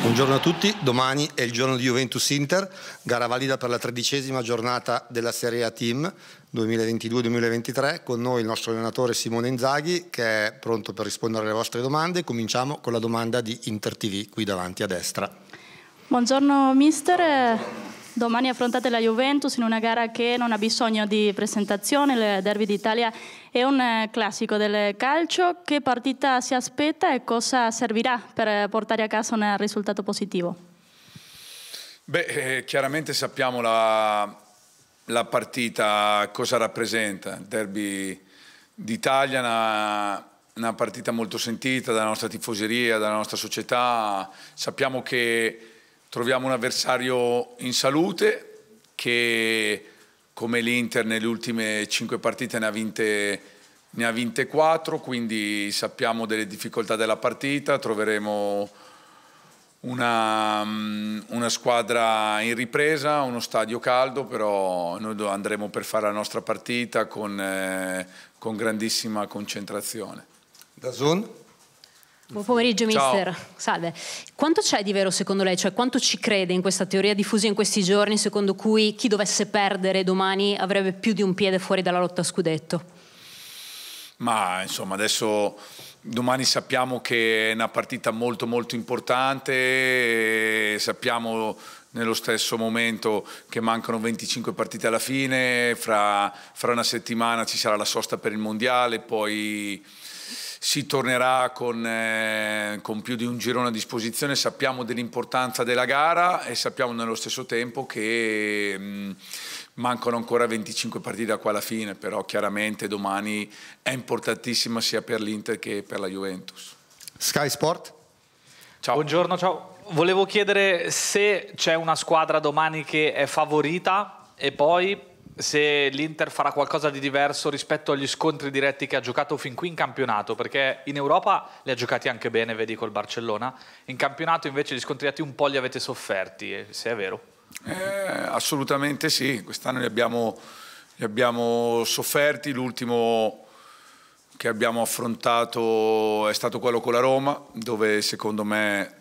Buongiorno a tutti, domani è il giorno di Juventus Inter, gara valida per la tredicesima giornata della Serie A Team 2022-2023, con noi il nostro allenatore Simone Inzaghi che è pronto per rispondere alle vostre domande. Cominciamo con la domanda di Inter TV qui davanti a destra. Buongiorno mister, Buongiorno. Domani affrontate la Juventus in una gara che non ha bisogno di presentazione, il Derby d'Italia è un eh, classico del calcio. Che partita si aspetta e cosa servirà per portare a casa un risultato positivo? Beh, eh, chiaramente sappiamo la, la partita, cosa rappresenta. Il Derby d'Italia una, una partita molto sentita dalla nostra tifoseria, dalla nostra società. Sappiamo che Troviamo un avversario in salute che come l'Inter nelle ultime 5 partite ne ha vinte ne ha vinte 4, quindi sappiamo delle difficoltà della partita, troveremo una, mm, una, squadra in ripresa, uno stadio caldo, però noi andremo per fare la nostra partita con, eh, con grandissima concentrazione. Da zone? Buon pomeriggio, mister. Ciao. Salve. Quanto c'è di vero secondo lei? Cioè, quanto ci crede in questa teoria diffusa in questi giorni, secondo cui chi dovesse perdere domani avrebbe più di un piede fuori dalla lotta a scudetto? Ma insomma, adesso domani sappiamo che è una partita molto molto importante, sappiamo nello stesso momento che mancano 25 partite alla fine, fra, fra una settimana ci sarà la sosta per il mondiale, poi si tornerà con, eh, con più di un girone a disposizione, sappiamo dell'importanza della gara e sappiamo nello stesso tempo che mh, mm, mancano ancora 25 partite da qua alla fine, però chiaramente domani è importantissima sia per l'Inter che per la Juventus. Sky Sport. Ciao. Buongiorno, ciao. Volevo chiedere se c'è una squadra domani che è favorita e poi se l'Inter farà qualcosa di diverso rispetto agli scontri diretti che ha giocato fin qui in campionato, perché in Europa li ha giocati anche bene, vedi col Barcellona, in campionato invece gli scontri diretti un po' li avete sofferti, eh, se è vero. Eh, assolutamente sì, quest'anno li abbiamo, li abbiamo sofferti, l'ultimo che abbiamo affrontato è stato quello con la Roma, dove secondo me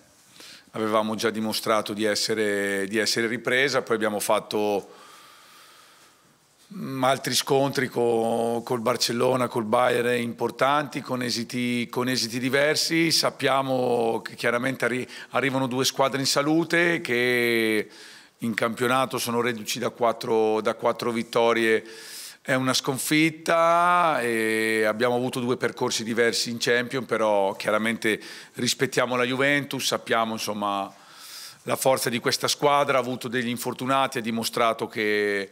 avevamo già dimostrato di essere, di essere ripresa, poi abbiamo fatto Mm, altri scontri con, col Barcellona, col Bayern importanti, con esiti, con esiti diversi. Sappiamo che chiaramente arri arrivano due squadre in salute che in campionato sono reduci da quattro, da quattro vittorie. È una sconfitta, abbiamo avuto due percorsi diversi in Champion, però chiaramente rispettiamo la Juventus, sappiamo insomma, la forza di questa squadra, ha avuto degli infortunati, ha dimostrato che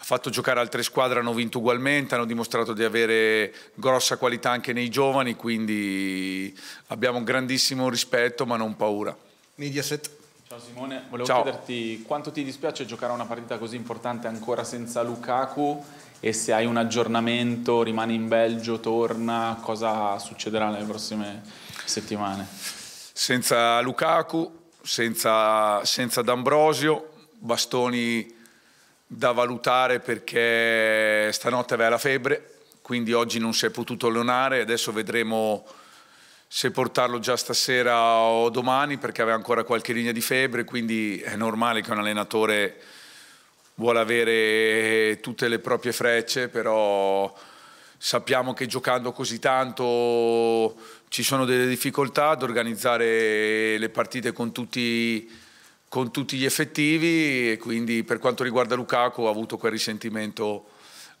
ha fatto giocare altre squadre, hanno vinto ugualmente, hanno dimostrato di avere grossa qualità anche nei giovani, quindi abbiamo un grandissimo rispetto ma non paura. Mediaset. Ciao Simone, volevo Ciao. chiederti quanto ti dispiace giocare una partita così importante ancora senza Lukaku e se hai un aggiornamento, rimani in Belgio, torna, cosa succederà nelle prossime settimane? Senza Lukaku, senza, senza D'Ambrosio, Bastoni da valutare perché stanotte aveva la febbre, quindi oggi non si è potuto allenare, adesso vedremo se portarlo già stasera o domani perché aveva ancora qualche linea di febbre, quindi è normale che un allenatore vuole avere tutte le proprie frecce, però sappiamo che giocando così tanto ci sono delle difficoltà ad organizzare le partite con tutti con tutti gli effettivi e quindi per quanto riguarda Lukaku ha avuto quel risentimento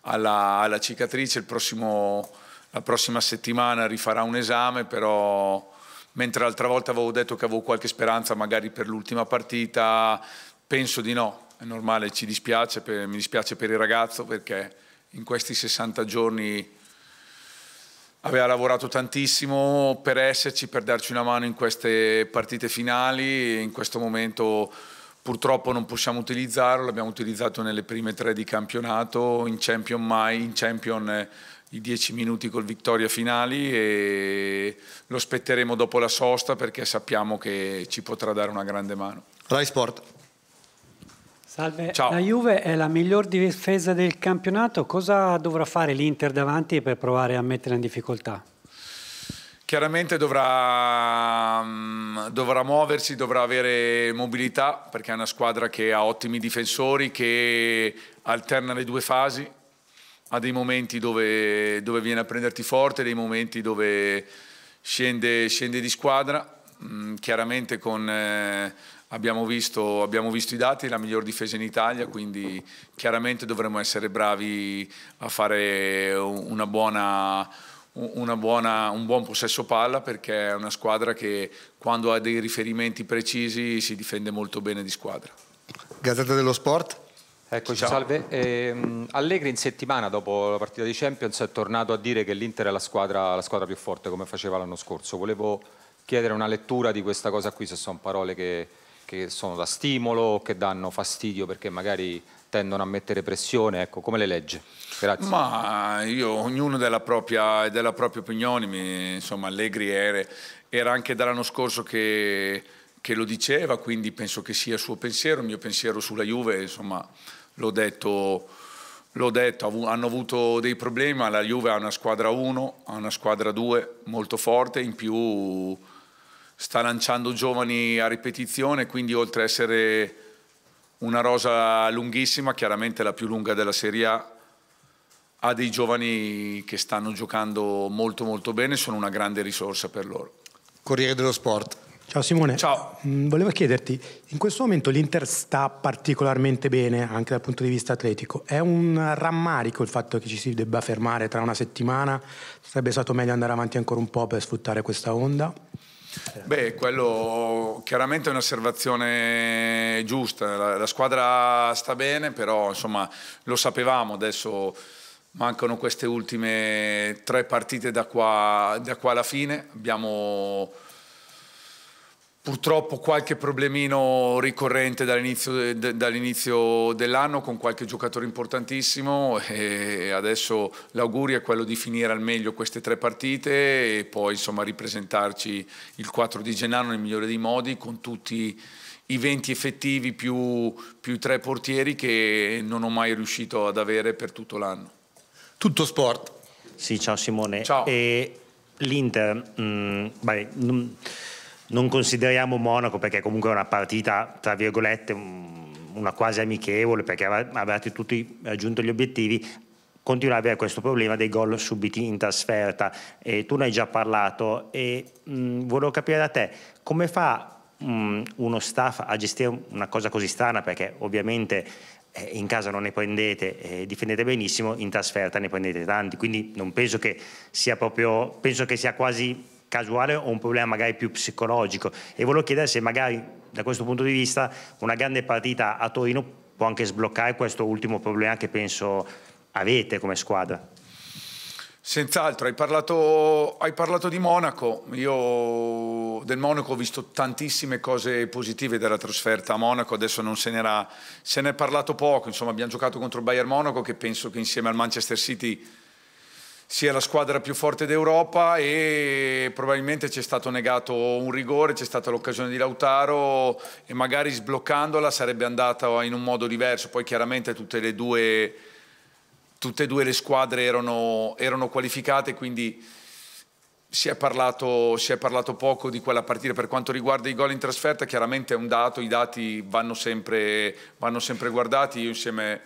alla, alla cicatrice, prossimo, la prossima settimana rifarà un esame, però mentre l'altra volta avevo detto che avevo qualche speranza magari per l'ultima partita, penso di no, è normale, ci dispiace, per, mi dispiace per il ragazzo perché in questi 60 giorni Aveva lavorato tantissimo per esserci, per darci una mano in queste partite finali, in questo momento purtroppo non possiamo utilizzarlo, l'abbiamo utilizzato nelle prime tre di campionato, in Champion mai, in Champion eh, i dieci minuti col vittoria finali e lo aspetteremo dopo la sosta perché sappiamo che ci potrà dare una grande mano. Rai Sport. Salve, Ciao. la Juve è la miglior difesa del campionato, cosa dovrà fare l'Inter davanti per provare a metterla in difficoltà? Chiaramente dovrà, mm, dovrà, muoversi, dovrà avere mobilità perché è una squadra che ha ottimi difensori, che alterna le due fasi, ha dei momenti dove, dove viene a prenderti forte, dei momenti dove scende, scende di squadra, mm, chiaramente con eh, Abbiamo visto, abbiamo visto, i dati, la miglior difesa in Italia, quindi chiaramente dovremmo essere bravi a fare una buona, una buona, un buon possesso palla perché è una squadra che quando ha dei riferimenti precisi si difende molto bene di squadra. Gazzetta dello Sport. Eccoci, Ciao. salve. Eh, Allegri in settimana dopo la partita di Champions è tornato a dire che l'Inter è la squadra, la squadra più forte come faceva l'anno scorso. Volevo chiedere una lettura di questa cosa qui, se sono parole che che sono da stimolo o che danno fastidio perché magari tendono a mettere pressione, ecco, come le legge? Grazie. Ma io, ognuno della propria, della propria opinione, mi, insomma, Allegri era, era anche dall'anno scorso che, che, lo diceva, quindi penso che sia il suo pensiero, il mio pensiero sulla Juve, insomma, l'ho detto, detto, hanno avuto dei problemi, la Juve ha una squadra 1, ha una squadra 2 molto forte, in più sta lanciando giovani a ripetizione, quindi oltre ad essere una rosa lunghissima, chiaramente la più lunga della Serie A, ha dei giovani che stanno giocando molto molto bene, sono una grande risorsa per loro. Corriere dello Sport. Ciao Simone. Ciao. Mm, volevo chiederti, in questo momento l'Inter sta particolarmente bene anche dal punto di vista atletico. È un rammarico il fatto che ci si debba fermare tra una settimana? Sarebbe stato meglio andare avanti ancora un po' per sfruttare questa onda? Beh, quello chiaramente è un'osservazione giusta, la, la, squadra sta bene, però insomma lo sapevamo, adesso mancano queste ultime tre partite da qua, da qua alla fine, abbiamo purtroppo qualche problemino ricorrente dall'inizio, de, dall dell'anno con qualche giocatore importantissimo e adesso l'augurio è quello di finire al meglio queste tre partite e poi insomma ripresentarci il 4 di gennaio nel migliore dei modi con tutti i 20 effettivi più, più i tre portieri che non ho mai riuscito ad avere per tutto l'anno. Tutto sport. Sì, ciao Simone. Ciao. E l'Inter, mm, non consideriamo Monaco perché comunque è una partita, tra virgolette, mm, una quasi amichevole perché avete tutti raggiunto gli obiettivi, continua ad avere questo problema dei gol subiti in trasferta. E tu ne hai già parlato e mh, mm, volevo capire da te come fa mh, mm, uno staff a gestire una cosa così strana perché ovviamente eh, in casa non ne prendete, eh, difendete benissimo, in trasferta ne prendete tanti, quindi non penso che sia proprio, penso che sia quasi casuale o un problema magari più psicologico. E volevo chiedere se magari da questo punto di vista una grande partita a Torino può anche sbloccare questo ultimo problema che penso avete come squadra. Senz'altro, hai parlato, hai parlato, di Monaco. Io del Monaco ho visto tantissime cose positive della trasferta a Monaco, adesso non se n'era, se n'è parlato poco. Insomma, abbiamo giocato contro il Bayern Monaco che penso che insieme al Manchester City sia la squadra più forte d'Europa e probabilmente ci è stato negato un rigore, c'è stata l'occasione di Lautaro e magari sbloccandola sarebbe andata in un modo diverso. Poi chiaramente tutte e due, due le squadre erano, erano qualificate, quindi si è, parlato, si è, parlato, poco di quella partita. Per quanto riguarda i gol in trasferta, chiaramente è un dato, i dati vanno sempre, vanno sempre guardati. Io insieme a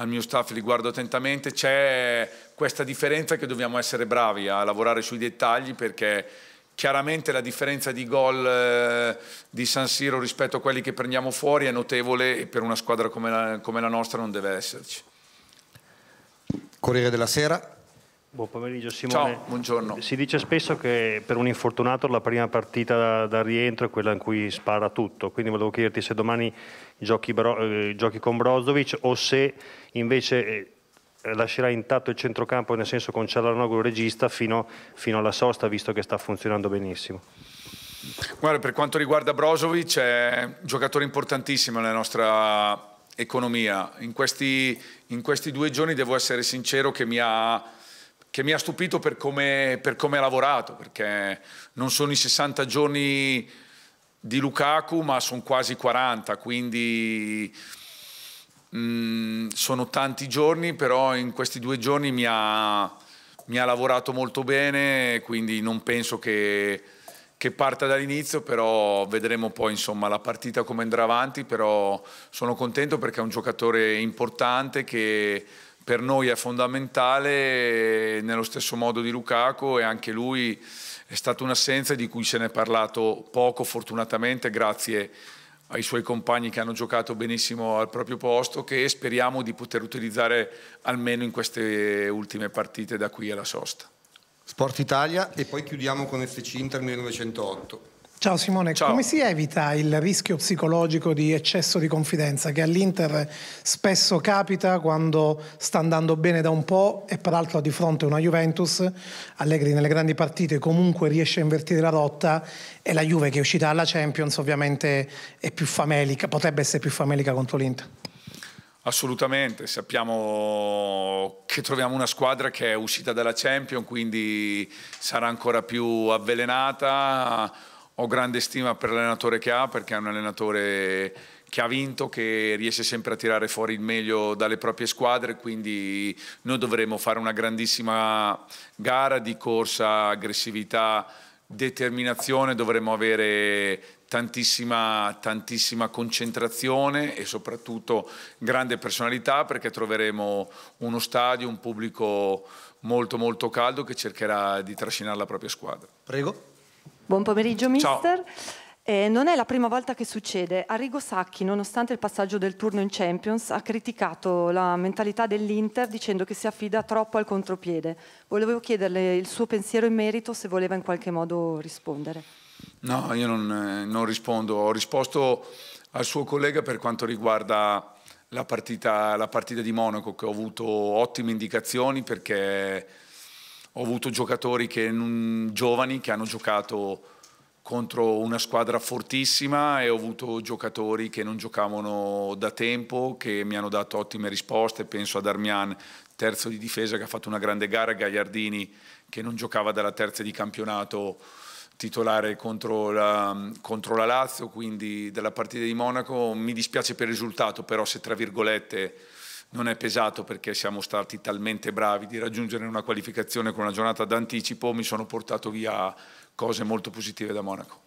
al mio staff li guardo attentamente, c'è questa differenza che dobbiamo essere bravi a lavorare sui dettagli perché chiaramente la differenza di gol eh, di San Siro rispetto a quelli che prendiamo fuori è notevole e per una squadra come la, come la nostra non deve esserci. Corriere della Sera, Buon pomeriggio Simone. Ciao, buongiorno. Si dice spesso che per un infortunato la prima partita da, da rientro è quella in cui spara tutto, quindi volevo chiederti se domani giochi, eh, giochi con Brozovic o se invece eh, lascerà intatto il centrocampo, nel senso con Cialanoglu regista fino, fino alla sosta, visto che sta funzionando benissimo. Guarda, per quanto riguarda Brozovic è un giocatore importantissimo nella nostra economia. in questi, in questi due giorni devo essere sincero che mi ha che mi ha stupito per come, per come ha lavorato, perché non sono i 60 giorni di Lukaku, ma sono quasi 40, quindi mh, mm, sono tanti giorni, però in questi due giorni mi ha, mi ha lavorato molto bene, quindi non penso che, che parta dall'inizio, però vedremo poi insomma, la partita come andrà avanti, però sono contento perché è un giocatore importante che per noi è fondamentale, nello stesso modo di Lukaku e anche lui è stata un'assenza di cui se ne è parlato poco fortunatamente grazie ai suoi compagni che hanno giocato benissimo al proprio posto che speriamo di poter utilizzare almeno in queste ultime partite da qui alla sosta. Sport Italia e poi chiudiamo con FC Inter 1908. Ciao Simone, Ciao. come si evita il rischio psicologico di eccesso di confidenza che all'Inter spesso capita quando sta andando bene da un po' e peraltro ha di fronte una Juventus, Allegri nelle grandi partite comunque riesce a invertire la rotta e la Juve che è uscita alla Champions ovviamente è più famelica, potrebbe essere più famelica contro l'Inter? Assolutamente, sappiamo che troviamo una squadra che è uscita dalla Champions, quindi sarà ancora più avvelenata ho grande stima per l'allenatore che ha perché è un allenatore che ha vinto, che riesce sempre a tirare fuori il meglio dalle proprie squadre, quindi noi dovremo fare una grandissima gara di corsa, aggressività, determinazione, dovremo avere tantissima, tantissima concentrazione e soprattutto grande personalità perché troveremo uno stadio, un pubblico molto molto caldo che cercherà di trascinare la propria squadra. Prego. Buon pomeriggio, mister. Ciao. Eh, non è la prima volta che succede. Arrigo Sacchi, nonostante il passaggio del turno in Champions, ha criticato la mentalità dell'Inter dicendo che si affida troppo al contropiede. Volevo chiederle il suo pensiero in merito, se voleva in qualche modo rispondere. No, io non, eh, non rispondo. Ho risposto al suo collega per quanto riguarda la partita, la partita di Monaco, che ho avuto ottime indicazioni perché ho avuto giocatori che, giovani che hanno giocato contro una squadra fortissima e ho avuto giocatori che non giocavano da tempo, che mi hanno dato ottime risposte, penso ad Armian, terzo di difesa che ha fatto una grande gara, Gagliardini che non giocava dalla terza di campionato titolare contro la, contro la Lazio, quindi della partita di Monaco mi dispiace per il risultato, però se tra virgolette non è pesato perché siamo stati talmente bravi di raggiungere una qualificazione con una giornata d'anticipo, mi sono portato via cose molto positive da Monaco.